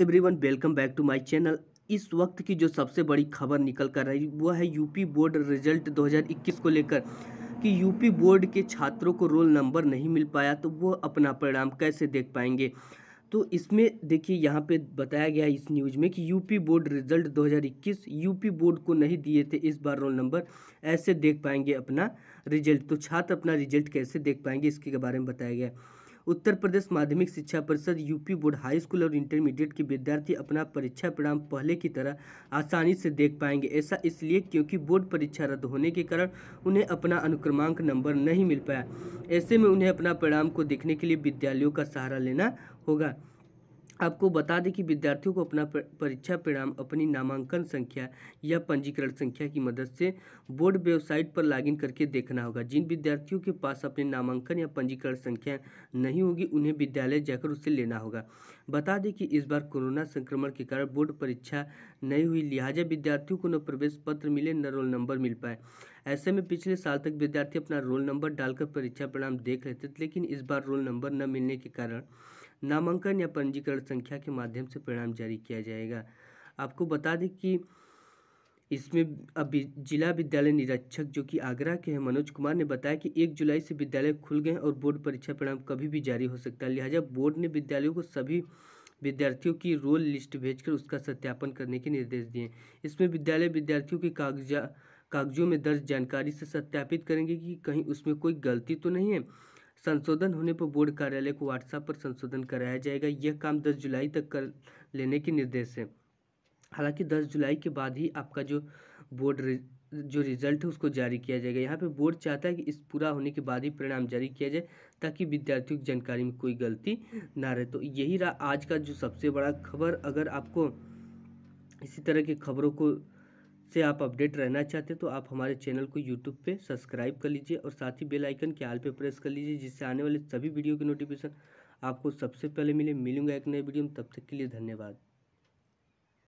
everyone welcome back to my channel इस वक्त की जो सबसे बड़ी खबर निकल कर रही वह है यूपी बोर्ड रिजल्ट 2021 को लेकर कि यूपी बोर्ड के छात्रों को रोल नंबर नहीं मिल पाया तो वो अपना परिणाम कैसे देख पाएंगे तो इसमें देखिए यहाँ पे बताया गया इस न्यूज़ में कि UP board result 2021 UP board को नहीं दिए थे इस बार रोल नंबर ऐसे देख पाएंगे अपना रिजल्ट तो छात्र अपना रिजल्ट कैसे देख पाएंगे इसके बारे में बताया गया उत्तर प्रदेश माध्यमिक शिक्षा परिषद यूपी बोर्ड हाई स्कूल और इंटरमीडिएट के विद्यार्थी अपना परीक्षा परिणाम पहले की तरह आसानी से देख पाएंगे ऐसा इसलिए क्योंकि बोर्ड परीक्षा रद्द होने के कारण उन्हें अपना अनुक्रमांक नंबर नहीं मिल पाया ऐसे में उन्हें अपना परिणाम को देखने के लिए विद्यालयों का सहारा लेना होगा आपको बता दें कि विद्यार्थियों को अपना परीक्षा परिणाम अपनी नामांकन संख्या या पंजीकरण संख्या की मदद से बोर्ड वेबसाइट पर लॉगिन करके देखना होगा जिन विद्यार्थियों के पास अपने नामांकन या पंजीकरण संख्या नहीं होगी उन्हें विद्यालय जाकर उसे लेना होगा बता दें कि इस बार कोरोना संक्रमण के कारण बोर्ड परीक्षा नहीं हुई लिहाजा विद्यार्थियों को न प्रवेश पत्र मिले न रोल नंबर मिल पाए ऐसे में पिछले साल तक विद्यार्थी अपना रोल नंबर डालकर परीक्षा परिणाम देख रहे थे लेकिन इस बार रोल नंबर न मिलने के कारण नामांकन या पंजीकरण संख्या के माध्यम से परिणाम जारी किया जाएगा आपको बता दें कि इसमें अब जिला विद्यालय निरीक्षक जो कि आगरा के हैं मनोज कुमार ने बताया कि एक जुलाई से विद्यालय खुल गए और बोर्ड परीक्षा परिणाम कभी भी जारी हो सकता है लिहाजा बोर्ड ने विद्यालयों को सभी विद्यार्थियों की रोल लिस्ट भेजकर उसका सत्यापन करने के निर्देश दिए इसमें विद्यालय विद्यार्थियों के कागजा कागजों में दर्ज जानकारी से सत्यापित करेंगे कि कहीं उसमें कोई गलती तो नहीं है संशोधन होने पर बोर्ड कार्यालय को व्हाट्सएप पर संशोधन कराया जाएगा यह काम दस जुलाई तक कर लेने के निर्देश है हालांकि दस जुलाई के बाद ही आपका जो बोर्ड जो रिजल्ट है उसको जारी किया जाएगा यहाँ पे बोर्ड चाहता है कि इस पूरा होने के बाद ही परिणाम जारी किया जाए ताकि विद्यार्थियों की जानकारी में कोई गलती ना रहे तो यही रहा आज का जो सबसे बड़ा खबर अगर आपको इसी तरह की खबरों को से आप अपडेट रहना चाहते हैं तो आप हमारे चैनल को यूट्यूब पे सब्सक्राइब कर लीजिए और साथ ही बेल आइकन के आल पे प्रेस कर लीजिए जिससे आने वाले सभी वीडियो की नोटिफिकेशन आपको सबसे पहले मिले मिलूंगा एक नए वीडियो में तब तक के लिए धन्यवाद